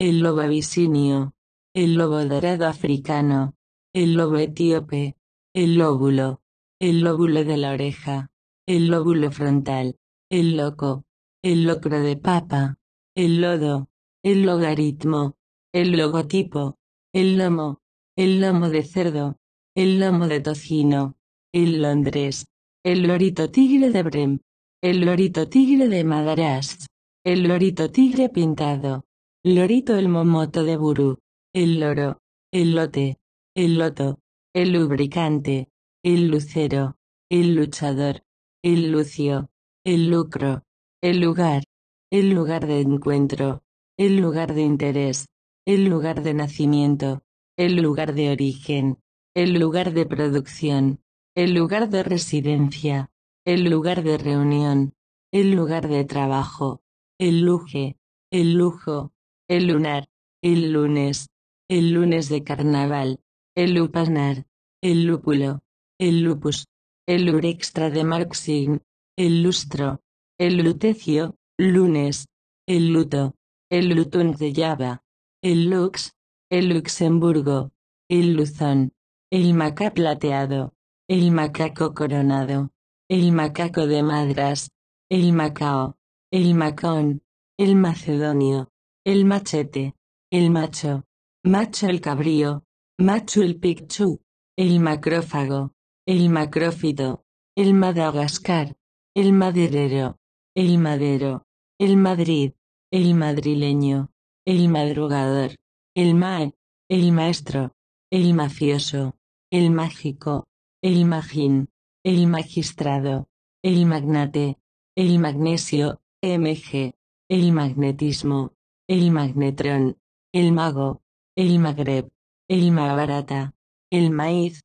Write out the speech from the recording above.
el lobo abisinio, el lobo dorado africano, el lobo etíope, el lóbulo, el lóbulo de la oreja, el lóbulo frontal, el loco, el locro de papa, el lodo, el logaritmo, el logotipo, el lomo, el lomo de cerdo, el lomo de tocino, el Londres, el lorito tigre de Brem, el lorito tigre de Madarás, el lorito tigre pintado, Lorito el momoto de Burú, El loro. El lote. El loto. El lubricante. El lucero. El luchador. El lucio. El lucro. El lugar. El lugar de encuentro. El lugar de interés. El lugar de nacimiento. El lugar de origen. El lugar de producción. El lugar de residencia. El lugar de reunión. El lugar de trabajo. El luje. El lujo el lunar, el lunes, el lunes de carnaval, el lupanar, el lúpulo, el lupus, el urextra de Marxin, el lustro, el lutecio, lunes, el luto, el lutun de Java, el lux, el Luxemburgo, el luzón, el maca plateado, el macaco coronado, el macaco de madras, el macao, el macón, el macedonio, el machete, el macho, macho el cabrío, macho el picchu, el macrófago, el macrófito, el Madagascar, el maderero, el madero, el Madrid, el madrileño, el madrugador, el mae, el maestro, el mafioso, el mágico, el magín, el magistrado, el magnate, el magnesio, MG, el magnetismo, el magnetrón, el mago, el magreb, el mabarata, el maíz,